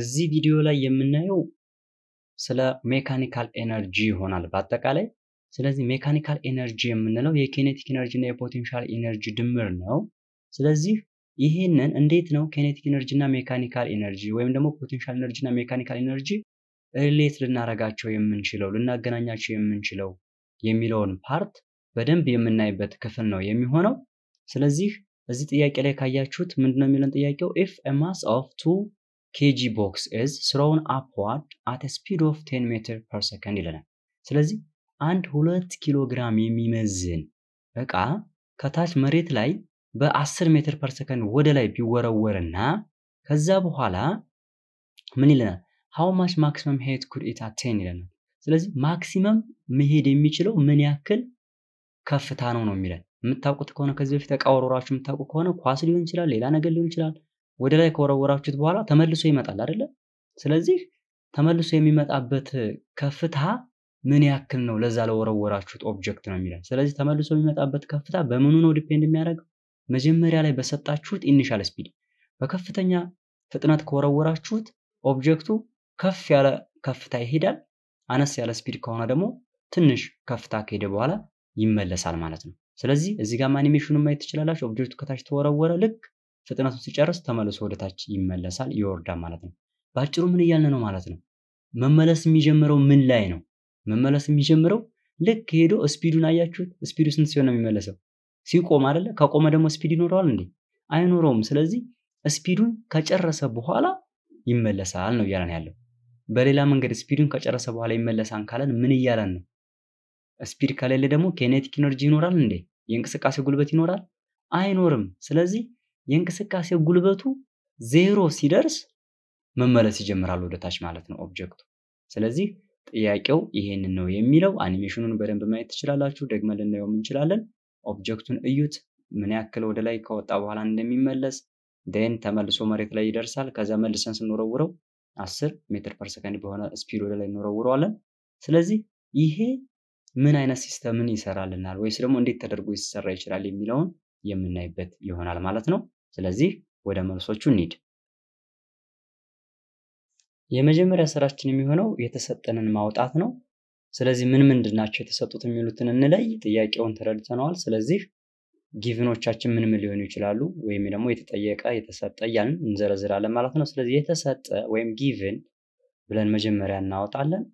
እዚህ ቪዲዮ ላይ የምናየው ስለ ሜካኒካል ኤነርጂ ይሆናል በአጠቃላይ። ስለዚህ ሜካኒካል ኤነርጂ የምንለው የኬኔቲክ ኤነርጂ እና የፖቴንሻል ኤነርጂ ድምር ነው። ስለዚህ ይህንን እንዴት ነው ኬኔቲክ ኤነርጂ እና ሜካኒካል ኤነርጂ ወይም ደግሞ ፖቴንሻል ኤነርጂ እና ሜካኒካል ኤነርጂ ሪሌት ልናረጋቸው የምንችለው ልናገናኛቸው የምንችለው የሚለውን ፓርት በደንብ የምናይበት ክፍል ነው የሚሆነው። ስለዚህ እዚህ ጥያቄ ላይ ካያችሁት ምንድነው የሚለን ጥያቄው ኢፍ ማስ ኦፍ ቱ kg box is ስሮውን upward at a speed of 10 ሜትር ፐር ሰከንድ ይለናል። ስለዚህ አንድ ሁለት ኪሎ ግራም የሚመዝን እቃ ከታች መሬት ላይ በ10 ሜትር ፐር ሰከንድ ወደ ላይ ቢወረወርና ከዛ በኋላ ምን ይለናል? ሃው ማች ማክሲመም ሄት ኩድ ኢት አቴን ይለናል። ስለዚህ ማክሲመም መሄድ የሚችለው ምን ያክል ከፍታ ነው ነው የሚለን። የምታውቁት ከሆነ ከዚህ በፊት እቃ ወርውራችሁ የምታውቁ ከሆነ ኳስ ሊሆን ይችላል፣ ሌላ ነገር ሊሆን ይችላል። ወደ ላይ ከወረወራችሁት በኋላ ተመልሶ ይመጣል አይደለ? ስለዚህ ተመልሶ የሚመጣበት ከፍታ ምን ያክል ነው ለዛ ለወረወራችሁት ኦብጀክት ነው የሚለው። ስለዚህ ተመልሶ የሚመጣበት ከፍታ በምኑ ነው ዲፔንድ የሚያደርገው? መጀመሪያ ላይ በሰጣችሁት ኢኒሻል ስፒድ፣ በከፍተኛ ፍጥነት ከወረወራችሁት ኦብጀክቱ ከፍ ያለ ከፍታ ይሄዳል። አነስ ያለ ስፒድ ከሆነ ደግሞ ትንሽ ከፍታ ከሄደ በኋላ ይመለሳል ማለት ነው። ስለዚህ እዚህ ጋር አኒሜሽኑን ማየት ትችላላችሁ። ኦብጀክቱ ከታች ተወረወረ ልክ ፍጥነቱን ሲጨርስ ተመልሶ ወደታች ይመለሳል፣ ይወርዳል ማለት ነው። በአጭሩ ምን እያልን ነው ማለት ነው? መመለስ የሚጀምረው ምን ላይ ነው? መመለስ የሚጀምረው ልክ ሄዶ ስፒዱን አያችሁት? ስፒዱ ስንት ሲሆን ነው የሚመለሰው? ሲቆም አይደለ? ከቆመ ደግሞ ስፒድ ይኖረዋል እንዴ? አይኖረውም። ስለዚህ ስፒዱን ከጨረሰ በኋላ ይመለሳል ነው እያለን ያለው። በሌላ መንገድ ስፒዱን ከጨረሰ በኋላ ይመለሳል ካለን ምን እያለን ነው? ስፒድ ከሌለ ደግሞ ኬኔቲክ ኢነርጂ ይኖራል እንዴ? የእንቅስቃሴ ጉልበት ይኖራል? አይኖርም። ስለዚህ የእንቅስቃሴ ጉልበቱ ዜሮ ሲደርስ መመለስ ይጀምራል ወደታች ማለት ነው ኦብጀክቱ። ስለዚህ ጥያቄው ይሄንን ነው የሚለው። አኒሜሽኑን በደንብ ማየት ትችላላችሁ። ደግመ ልናየውም እንችላለን። ኦብጀክቱን እዩት፣ ምን ያክል ወደ ላይ ከወጣ በኋላ እንደሚመለስ ደን ተመልሶ መሬት ላይ ይደርሳል። ከዚያ መልሰን ስንወረውረው አስር ሜትር ፐር ሰከንድ በሆነ ስፒድ ወደ ላይ እንወረውረዋለን። ስለዚህ ይሄ ምን አይነት ሲስተምን ይሰራልናል ወይስ ደግሞ እንዴት ተደርጎ ይሰራ ይችላል የሚለውን የምናይበት ይሆናል ማለት ነው። ስለዚህ ወደ መልሶቹ እንሂድ። የመጀመሪያ ስራችን የሚሆነው የተሰጠንን ማውጣት ነው። ስለዚህ ምን ምንድን ናቸው የተሰጡት የሚሉትን እንለይ። ጥያቄውን ተረድተነዋል። ስለዚህ ጊቭኖቻችን ምን ምን ሊሆኑ ይችላሉ ወይም ደግሞ የተጠየቀ የተሰጠ እያልን እንዘረዝራለን ማለት ነው። ስለዚህ የተሰጠ ወይም ጊቭን ብለን መጀመሪያ እናወጣለን።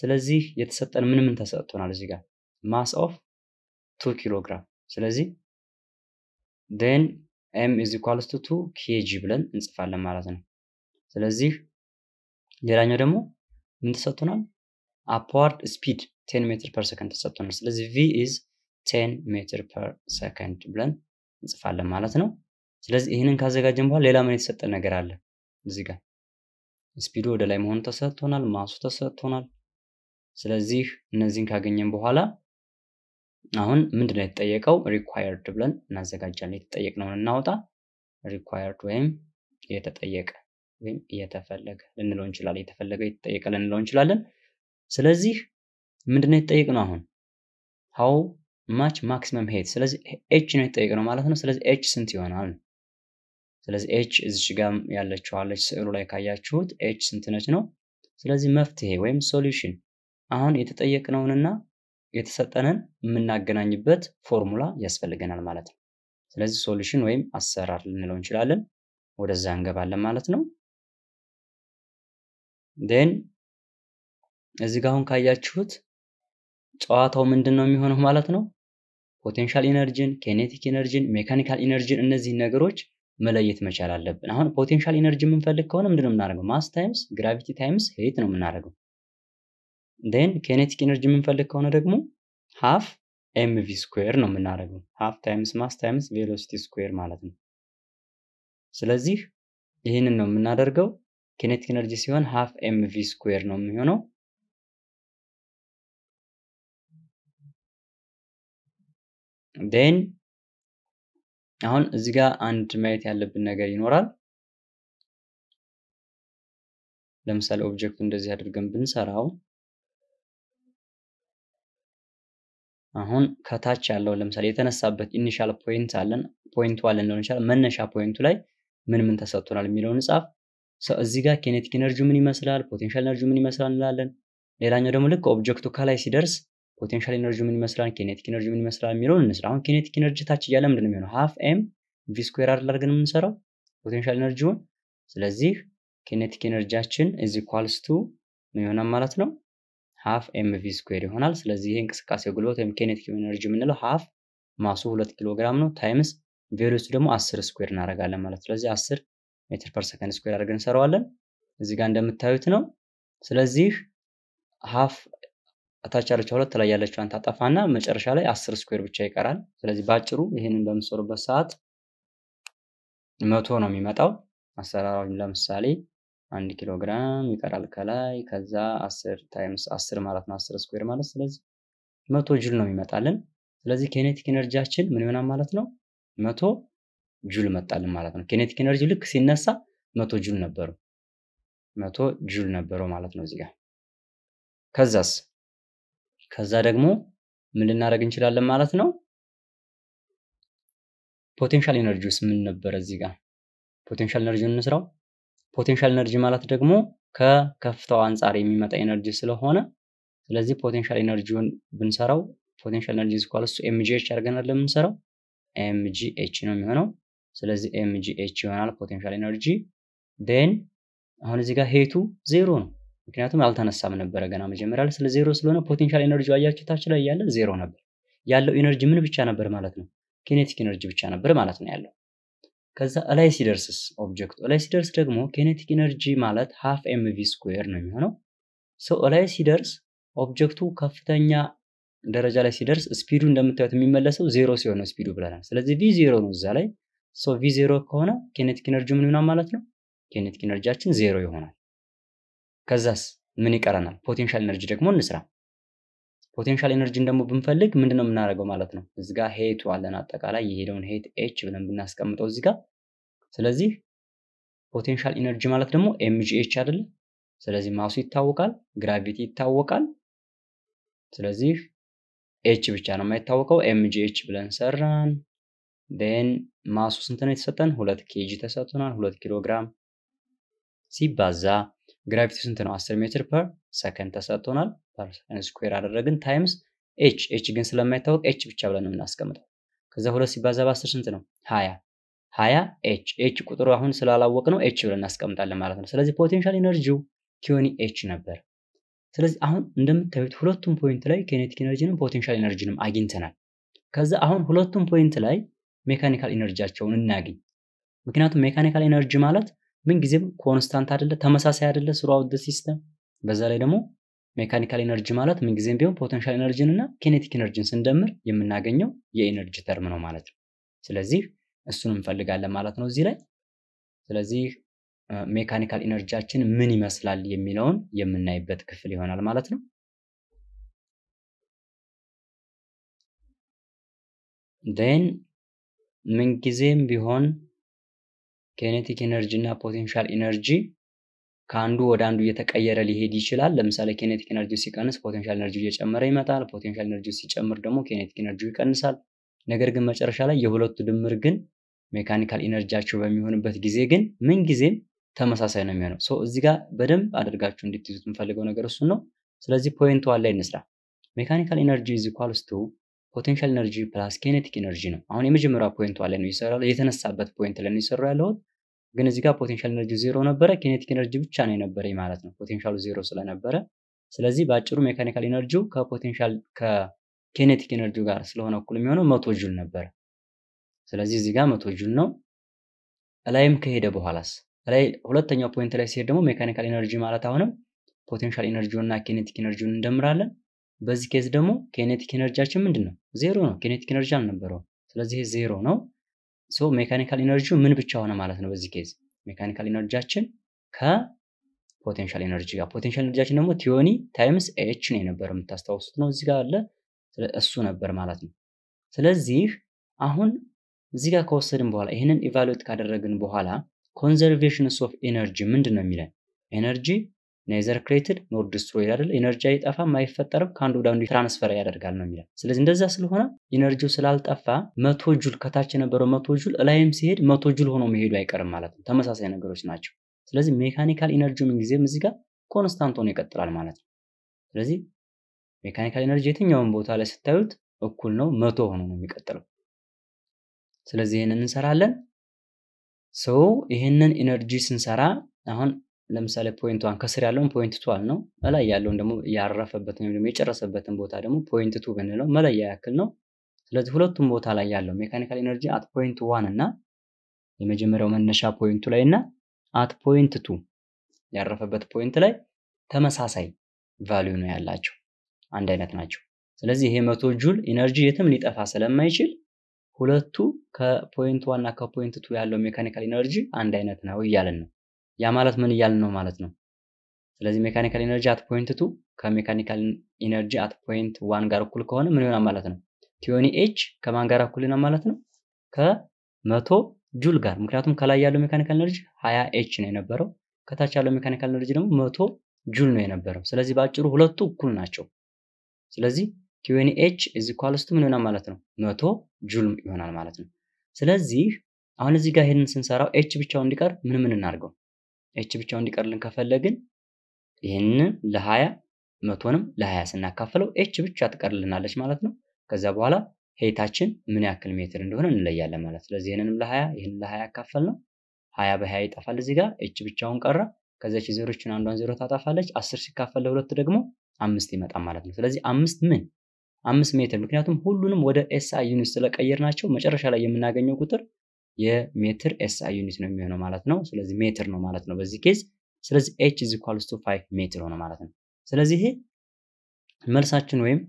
ስለዚህ የተሰጠን ምን ምን ተሰጥቶናል? እዚህ ጋር ማስ ኦፍ ቱ ኪሎግራም ስለዚህ ዴን ኤም ኢዝ ኢኳልስ ቱ ቱ ኬጂ ብለን እንጽፋለን ማለት ነው። ስለዚህ ሌላኛው ደግሞ ምን ተሰጥቶናል? አፕዋርድ ስፒድ ቴን ሜትር ፐር ሰከንድ ተሰጥቶናል። ስለዚህ ቪ ኢዝ ቴን ሜትር ፐር ሰከንድ ብለን እንጽፋለን ማለት ነው። ስለዚህ ይህንን ካዘጋጀን በኋላ ሌላ ምን የተሰጠ ነገር አለ? እዚህ ጋር ስፒዱ ወደ ላይ መሆኑ ተሰጥቶናል፣ ማሱ ተሰጥቶናል። ስለዚህ እነዚህን ካገኘን በኋላ አሁን ምንድን ነው የተጠየቀው? ሪኳየርድ ብለን እናዘጋጃለን። የተጠየቅነውን እናወጣ። ሪኳየርድ ወይም የተጠየቀ ወይም እየተፈለገ ልንለው እንችላለን። የተፈለገ የተጠየቀ ልንለው እንችላለን። ስለዚህ ነው የተጠየቅነው? አሁን ሀው ማች ማክሲመም ሄት። ስለዚህ ኤች ነው የተጠየቅነው ማለት ነው። ስለዚህ ኤች ስንት ይሆናል? ስለዚህ ኤች እዚች ጋር ያለችዋለች ስዕሉ ላይ ካያችሁት ኤች ስንት ነች ነው። ስለዚህ መፍትሄ ወይም ሶሉሽን አሁን የተጠየቅነውንና የተሰጠንን የምናገናኝበት ፎርሙላ ያስፈልገናል ማለት ነው። ስለዚህ ሶሉሽን ወይም አሰራር ልንለው እንችላለን። ወደዛ እንገባለን ማለት ነው። ን እዚህ ጋር አሁን ካያችሁት ጨዋታው ምንድን ነው የሚሆነው ማለት ነው። ፖቴንሻል ኢነርጂን፣ ኬኔቲክ ኢነርጂን፣ ሜካኒካል ኢነርጂን እነዚህ ነገሮች መለየት መቻል አለብን። አሁን ፖቴንሻል ኢነርጂ የምንፈልግ ከሆነ ምንድነው ነው የምናደርገው? ማስ ታይምስ ግራቪቲ ታይምስ ሄት ነው የምናደርገው። ን ኬኔቲክ ኤነርጂ የምንፈልግ ከሆነ ደግሞ ሀፍ ኤምቪ ስኩዌር ነው የምናደርገው። ሀፍ ታይምስ ማስ ታይምስ ቬሎሲቲ ስኩዌር ማለት ነው። ስለዚህ ይህንን ነው የምናደርገው። ኬኔቲክ ኤነርጂ ሲሆን ሀፍ ኤምቪ ስኩዌር ነው የሚሆነው። ዴን አሁን እዚህ ጋር አንድ ማየት ያለብን ነገር ይኖራል። ለምሳሌ ኦብጀክቱ እንደዚህ አድርገን ብንሰራው አሁን ከታች ያለው ለምሳሌ የተነሳበት ኢኒሻል ፖይንት አለን ፖይንቱ አለን ሊሆን ይችላል። መነሻ ፖይንቱ ላይ ምን ምን ተሰጥቶናል የሚለውን ጻፍ። እዚህ ጋር ኬኔቲክ ኤነርጂ ምን ይመስላል፣ ፖቴንሻል ኤነርጂ ምን ይመስላል እንላለን። ሌላኛው ደግሞ ልክ ኦብጀክቱ ከላይ ሲደርስ ፖቴንሻል ኤነርጂ ምን ይመስላል፣ ኬኔቲክ ኤነርጂ ምን ይመስላል የሚለውን እንስራ። አሁን ኬኔቲክ ኤነርጂ ታች እያለ ምንድን ነው የሚሆነው? ሀፍ ኤም ቪ ስኩዌር አይደል አድርገን የምንሰራው ፖቴንሻል ኤነርጂውን ስለዚህ ኬኔቲክ ኤነርጂያችን ኢዝ ምን ይሆናል ማለት ነው ሀፍ ኤምቪ ስኩዌር ይሆናል። ስለዚህ ይህ እንቅስቃሴ ጉልበት ወይም ኬኔቲክ ኤነርጂ የምንለው ሀፍ ማሱ ሁለት ኪሎ ግራም ነው ታይምስ ቬሎሲቲ ደግሞ አስር ስኩዌር እናደርጋለን ማለት ስለዚህ አስር ሜትር ፐር ሰከንድ ስኩዌር አድርገን እንሰራዋለን። እዚህ ጋር እንደምታዩት ነው። ስለዚህ ሀፍ ታች ያለችው ሁለት ላይ ያለችዋን ታጠፋና መጨረሻ ላይ አስር ስኩዌር ብቻ ይቀራል። ስለዚህ በአጭሩ ይህንን በምሰሩበት ሰዓት መቶ ነው የሚመጣው። አሰራራዊ ለምሳሌ አንድ ኪሎ ግራም ይቀራል ከላይ ከዛ አስር ታይምስ አስር ማለት ነው። አስር ስኩዌር ማለት ስለዚህ መቶ ጁል ነው የሚመጣልን። ስለዚህ ኬኔቲክ ኤነርጂያችን ምን ይሆናል ማለት ነው? መቶ ጁል መጣልን ማለት ነው። ኬኔቲክ ኤነርጂ ልክ ሲነሳ መቶ ጁል ነበረው፣ መቶ ጁል ነበረው ማለት ነው እዚጋ ከዛስ ከዛ ደግሞ ምን ልናደረግ እንችላለን ማለት ነው? ፖቴንሻል ኤነርጂውስ ምን ነበረ እዚህ ጋር? ፖቴንሻል ኤነርጂ እንስራው ፖቴንሻል ኤነርጂ ማለት ደግሞ ከከፍታው አንጻር የሚመጣ ኤነርጂ ስለሆነ ስለዚህ ፖቴንሻል ኤነርጂውን ብንሰራው ፖቴንሻል ኤነርጂ ስኳል እሱ ኤምጂኤች አድርገን አይደል ኤምጂኤች ነው የሚሆነው። ስለዚህ ኤምጂኤች ይሆናል ፖቴንሻል ኤነርጂ ዴን አሁን እዚህ ጋር ሄቱ ዜሮ ነው፣ ምክንያቱም አልተነሳም ነበረ ገና መጀመሪያ ስለ ዜሮ ስለሆነ ፖቴንሻል ኤነርጂ አያችሁ ታች ላይ ያለ ዜሮ ነበር። ያለው ኤነርጂ ምን ብቻ ነበር ማለት ነው? ኪኔቲክ ኤነርጂ ብቻ ነበር ማለት ነው ያለው። ከዛ እላይ ሲደርስስ ኦብጀክቱ እላይ ሲደርስ ደግሞ ኬኔቲክ ኢነርጂ ማለት ሀፍ ኤምቪ ስኩዌር ነው የሚሆነው። ሰው እላይ ሲደርስ ኦብጀክቱ ከፍተኛ ደረጃ ላይ ሲደርስ ስፒዱ እንደምታዩት የሚመለሰው ዜሮ ሲሆን ነው ስፒዱ ብለናል። ስለዚህ ቪ ዜሮ ነው እዛ ላይ። ሶ ቪ ዜሮ ከሆነ ኬኔቲክ ኢነርጂ ምን ይሆናል ማለት ነው? ኬኔቲክ ኢነርጂያችን ዜሮ ይሆናል። ከዛስ ምን ይቀረናል? ፖቴንሻል ኢነርጂ ደግሞ እንስራ። ፖቴንሻል ኤነርጂን ደግሞ ብንፈልግ ምንድን ነው የምናደርገው ማለት ነው። እዚ ጋር ሄቱ አለን አጠቃላይ የሄደውን ሄት ኤች ብለን ብናስቀምጠው እዚ ጋር። ስለዚህ ፖቴንሻል ኢነርጂ ማለት ደግሞ ኤች አይደለ? ስለዚህ ማሱ ይታወቃል፣ ግራቪቲ ይታወቃል። ስለዚህ ኤች ብቻ ነው የማይታወቀው። ኤች ብለን ሰራን። ን ማሱ ስንት ነው የተሰጠን? ሁለት ኬጂ ተሰጥቶናል። ሁለት ኪሎ ግራም ሲባዛ ግራቪቲ ስንት ነው? 10 ሜትር ፐር ሰከንድ ተሰጥቶናል። ፓርሰን ስኩዌር አደረግን ታይምስ ኤች ኤች ግን ስለማይታወቅ ኤች ብቻ ብለን የምናስቀምጠው። ከዛ ሁለት ሲባዛ በአስር ስንት ነው? ሀያ ሀያ ኤች ኤች ቁጥሩ አሁን ስላላወቅ ነው ኤች ብለን እናስቀምጣለን ማለት ነው። ስለዚህ ፖቴንሻል ኢነርጂው ኪዮኒ ኤች ነበር። ስለዚህ አሁን እንደምታዩት ሁለቱም ፖይንት ላይ ኬኔቲክ ኢነርጂንም ፖቴንሻል ኢነርጂንም አግኝተናል። ከዛ አሁን ሁለቱም ፖይንት ላይ ሜካኒካል ኢነርጂያቸውን እናገኝ። ምክንያቱም ሜካኒካል ኢነርጂ ማለት ምንጊዜም ኮንስታንት አደለ ተመሳሳይ አደለ ስሩ አውት ሲስተም በዛ ላይ ደግሞ ሜካኒካል ኤነርጂ ማለት ምንጊዜም ቢሆን ፖቴንሻል ኤነርጂን እና ኬኔቲክ ኤነርጂን ስንደምር የምናገኘው የኤነርጂ ተርም ነው ማለት ነው። ስለዚህ እሱን እንፈልጋለን ማለት ነው እዚህ ላይ። ስለዚህ ሜካኒካል ኤነርጂያችን ምን ይመስላል የሚለውን የምናይበት ክፍል ይሆናል ማለት ነው። ደን ምንጊዜም ቢሆን ኬኔቲክ ኤነርጂ እና ፖቴንሻል ኤነርጂ ከአንዱ ወደ አንዱ እየተቀየረ ሊሄድ ይችላል። ለምሳሌ ኬኔቲክ ኤነርጂ ሲቀንስ ፖቴንሻል ኤነርጂ እየጨመረ ይመጣል። ፖቴንሻል ኤነርጂ ሲጨምር ደግሞ ኬኔቲክ ኤነርጂ ይቀንሳል። ነገር ግን መጨረሻ ላይ የሁለቱ ድምር ግን ሜካኒካል ኢነርጂያቸው በሚሆንበት ጊዜ ግን ምንጊዜም ተመሳሳይ ነው የሚሆነው። ሶ እዚህ ጋር በደንብ አድርጋችሁ እንድትይዙት የምፈልገው ነገር እሱን ነው። ስለዚህ ፖይንቱ ዋን ላይ እንስራ። ሜካኒካል ኢነርጂ ኢዝ ኢኳልስ ቱ ፖቴንሻል ኢነርጂ ፕላስ ኬኔቲክ ኢነርጂ ነው። አሁን የመጀመሪያ ፖይንቱ ዋን ላይ ነው የተነሳበት ፖይንት ላይ ነው የሰራው ያለሁት። ግን እዚህ ጋር ፖቴንሻል ኤነርጂ ዜሮ ነበረ፣ ኪኔቲክ ኤነርጂ ብቻ ነው የነበረኝ ማለት ነው፣ ፖቴንሻሉ ዜሮ ስለነበረ። ስለዚህ በአጭሩ ሜካኒካል ኤነርጂው ከፖቴንሻል ከኪኔቲክ ኤነርጂው ጋር ስለሆነ እኩል የሚሆነው መቶ ጁል ነበረ። ስለዚህ እዚህ ጋር መቶ ጁል ነው። እላይም ከሄደ በኋላስ ላይ ሁለተኛው ፖይንት ላይ ሲሄድ ደግሞ ሜካኒካል ኤነርጂ ማለት አሁንም ፖቴንሻል ኤነርጂውን እና ኬኔቲክ ኤነርጂውን እንደምራለን። በዚህ ኬዝ ደግሞ ኬኔቲክ ኤነርጂያችን ምንድን ነው? ዜሮ ነው። ኬኔቲክ ኤነርጂ አልነበረውም። ስለዚህ ዜሮ ነው። ሶ ሜካኒካል ኢነርጂው ምን ብቻ ሆነ ማለት ነው። በዚህ ኬዝ ሜካኒካል ኢነርጂያችን ከፖቴንሻል ኤነርጂ ጋር ፖቴንሻል ኢነርጂያችን ደግሞ ቲዮኒ ታይምስ ኤች ነው የነበረው የምታስታውሱት ነው እዚህ ጋር አለ እሱ ነበር ማለት ነው። ስለዚህ አሁን እዚህ ጋር ከወሰድን በኋላ ይህንን ኢቫሉዌት ካደረግን በኋላ ኮንዘርቬሽንስ ኦፍ ኤነርጂ ምንድን ነው የሚለን ኤነርጂ ነይዘር ክሬትድ ኖር ዲስትሮይ አይደል? ኢነርጂ አይጠፋም፣ አይፈጠርም፣ ከአንዱ ወደ አንዱ ትራንስፈር ያደርጋል ነው የሚለው። ስለዚህ እንደዛ ስለሆነ ኢነርጂው ስላልጠፋ መቶ ጁል ከታች የነበረው መቶ ጁል እላይም ሲሄድ መቶ ጁል ሆኖ መሄዱ አይቀርም ማለት ነው። ተመሳሳይ ነገሮች ናቸው። ስለዚህ ሜካኒካል ኢነርጂው ጊዜም እዚህ ጋር ኮንስታንት ሆኖ ይቀጥላል ማለት ነው። ስለዚህ ሜካኒካል ኢነርጂ የትኛውን ቦታ ላይ ስታዩት እኩል ነው፣ መቶ ሆኖ ነው የሚቀጥለው። ስለዚህ ይህንን እንሰራለን። ሰው ይህንን ኢነርጂ ስንሰራ አሁን ለምሳሌ ፖይንት ዋን ከስር ያለውን ፖይንት ቱ ነው። እላይ ያለውን ደግሞ ያረፈበትን ወይም ደግሞ የጨረሰበትን ቦታ ደግሞ ፖይንት ቱ ብንለው መለያ ያክል ነው። ስለዚህ ሁለቱም ቦታ ላይ ያለው ሜካኒካል ኤነርጂ አት ፖይንት ዋን እና የመጀመሪያው መነሻ ፖይንቱ ላይ እና አት ፖይንት ቱ ያረፈበት ፖይንት ላይ ተመሳሳይ ቫሊዩ ነው ያላቸው፣ አንድ አይነት ናቸው። ስለዚህ ይሄ መቶ ጁል ኢነርጂ የትም ሊጠፋ ስለማይችል ሁለቱ ከፖይንት ዋን እና ከፖይንት ቱ ያለው ሜካኒካል ኢነርጂ አንድ አይነት ነው እያለን ነው። ያ ማለት ምን እያልን ነው ማለት ነው። ስለዚህ ሜካኒካል ኢነርጂ አት ፖይንት ቱ ከሜካኒካል ኢነርጂ አት ፖይንት ዋን ጋር እኩል ከሆነ ምን ይሆናል ማለት ነው። ቲዮኒ ኤች ከማን ጋር እኩል ነው ማለት ነው? ከመቶ ጁል ጋር። ምክንያቱም ከላይ ያለው ሜካኒካል ኢነርጂ ሀያ ኤች ነው የነበረው፣ ከታች ያለው ሜካኒካል ኢነርጂ ደግሞ መቶ ጁል ነው የነበረው። ስለዚህ በአጭሩ ሁለቱ እኩል ናቸው። ስለዚህ ቲዮኒ ኤች ኢዝ ኢኳልስ ቱ ምን ይሆናል ማለት ነው? መቶ ጁል ይሆናል ማለት ነው። ስለዚህ አሁን እዚህ ጋር ይሄንን ስንሰራው ኤች ብቻውን እንዲቀር ምን ምን እናድርገው? ኤች ብቻው እንዲቀርልን ከፈለግን ይህን ለሀያ መቶንም ለሀያ ስናካፍለው ኤች ብቻ ትቀርልናለች ማለት ነው። ከዛ በኋላ ሄይታችን ምን ያክል ሜትር እንደሆነ እንለያለን ማለት ስለዚህ ይህንንም ለሀያ ይህንን ለሀያ ያካፈል ነው ሀያ በሀያ ይጠፋል እዚህ ጋር ኤች ብቻውን ቀረ። ከዚች ዜሮችን አንዷን ዜሮ ታጠፋለች። አስር ሲካፈል ለሁለት ደግሞ አምስት ይመጣል ማለት ነው። ስለዚህ አምስት ምን አምስት ሜትር ምክንያቱም ሁሉንም ወደ ኤስአይ ዩኒት ስለቀየር ናቸው መጨረሻ ላይ የምናገኘው ቁጥር የሜትር ኤስአይ ዩኒት ነው የሚሆነው ማለት ነው። ስለዚህ ሜትር ነው ማለት ነው በዚህ ኬዝ። ስለዚህ ኤች ኢዝ ኢኳልስ ቱ ፋይቭ ሜትር ሆነ ማለት ነው። ስለዚህ ይሄ መልሳችን ወይም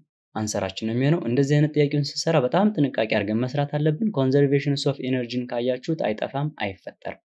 አንሰራችን ነው የሚሆነው። እንደዚህ አይነት ጥያቄውን ስሰራ በጣም ጥንቃቄ አድርገን መስራት አለብን። ኮንዘርቬሽንስ ኦፍ ኢነርጂን ካያችሁት አይጠፋም፣ አይፈጠርም።